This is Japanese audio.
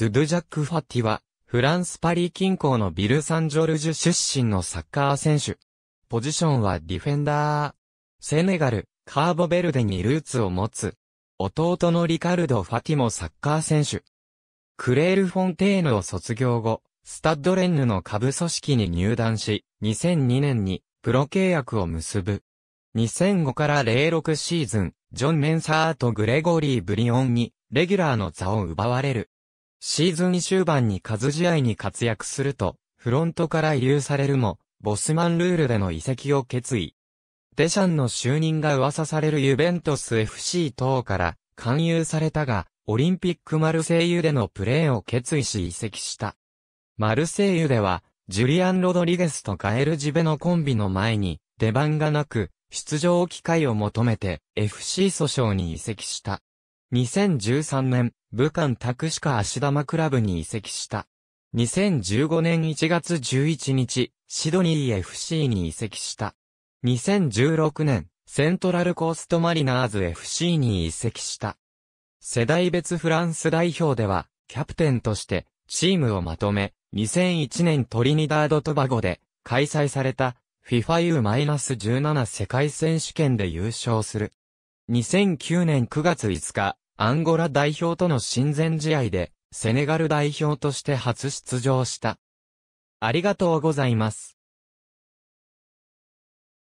ドゥドゥジャック・ファティは、フランスパリ近郊のビル・サンジョルジュ出身のサッカー選手。ポジションはディフェンダー。セネガル、カーボベルデにルーツを持つ。弟のリカルド・ファティもサッカー選手。クレール・フォンテーヌを卒業後、スタッドレンヌの下部組織に入団し、2002年にプロ契約を結ぶ。2005から06シーズン、ジョン・メンサーとグレゴリー・ブリオンにレギュラーの座を奪われる。シーズン終盤に数試合に活躍すると、フロントから移留されるも、ボスマンルールでの移籍を決意。デシャンの就任が噂されるユベントス FC 等から勧誘されたが、オリンピックマルセイユでのプレーを決意し移籍した。マルセイユでは、ジュリアン・ロドリゲスとガエル・ジベのコンビの前に出番がなく、出場機会を求めて FC 訴訟に移籍した。2013年、武漢拓司科足玉クラブに移籍した。2015年1月11日、シドニー FC に移籍した。2016年、セントラルコーストマリナーズ FC に移籍した。世代別フランス代表では、キャプテンとして、チームをまとめ、2001年トリニダード・トバゴで、開催された、FIFA U-17 世界選手権で優勝する。2009年9月5日、アンゴラ代表との親善試合で、セネガル代表として初出場した。ありがとうございます。